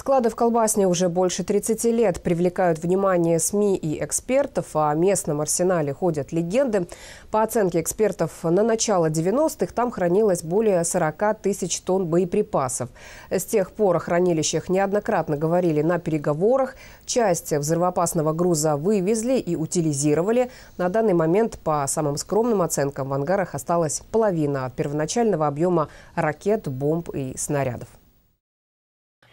Склады в Колбасне уже больше 30 лет привлекают внимание СМИ и экспертов. А о местном арсенале ходят легенды. По оценке экспертов, на начало 90-х там хранилось более 40 тысяч тонн боеприпасов. С тех пор о хранилищах неоднократно говорили на переговорах. Часть взрывоопасного груза вывезли и утилизировали. На данный момент, по самым скромным оценкам, в ангарах осталась половина первоначального объема ракет, бомб и снарядов.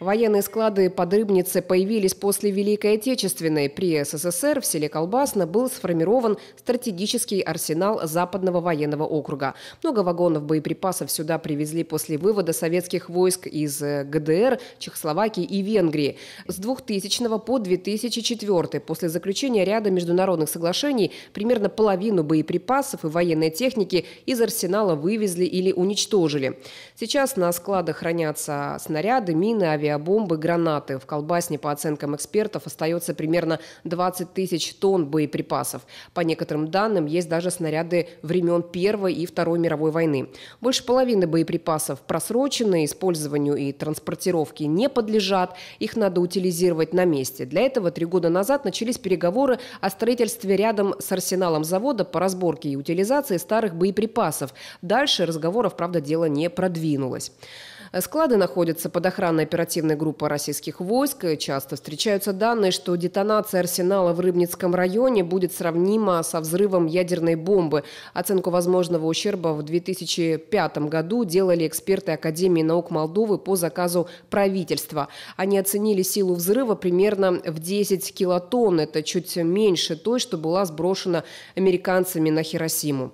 Военные склады под Рыбницей появились после Великой Отечественной. При СССР в селе Колбасно был сформирован стратегический арсенал Западного военного округа. Много вагонов боеприпасов сюда привезли после вывода советских войск из э, ГДР, Чехословакии и Венгрии. С 2000 по 2004 после заключения ряда международных соглашений примерно половину боеприпасов и военной техники из арсенала вывезли или уничтожили. Сейчас на складах хранятся снаряды, мины, авиа авиабомбы, гранаты. В колбасне, по оценкам экспертов, остается примерно 20 тысяч тонн боеприпасов. По некоторым данным, есть даже снаряды времен Первой и Второй мировой войны. Больше половины боеприпасов просрочены, использованию и транспортировке не подлежат. Их надо утилизировать на месте. Для этого три года назад начались переговоры о строительстве рядом с арсеналом завода по разборке и утилизации старых боеприпасов. Дальше разговоров, правда, дело не продвинулось. Э, склады находятся под охраной оперативной группы российских войск. Э, часто встречаются данные, что детонация арсенала в Рыбницком районе будет сравнима со взрывом ядерной бомбы. Оценку возможного ущерба в 2005 году делали эксперты Академии наук Молдовы по заказу правительства. Они оценили силу взрыва примерно в 10 килотонн. Это чуть меньше той, что была сброшена американцами на Хиросиму.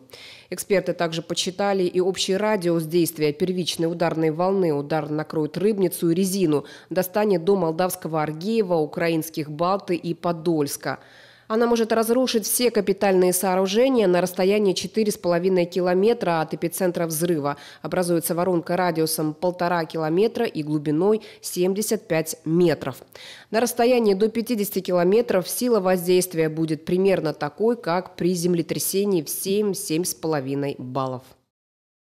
Эксперты также почитали и общий радиус действия первичной ударной волны. Удар накроет Рыбницу и Резину, достанет до молдавского Аргеева, украинских Балты и Подольска. Она может разрушить все капитальные сооружения на расстоянии 4,5 километра от эпицентра взрыва. Образуется воронка радиусом 1,5 километра и глубиной 75 метров. На расстоянии до 50 километров сила воздействия будет примерно такой, как при землетрясении в 7-7,5 баллов.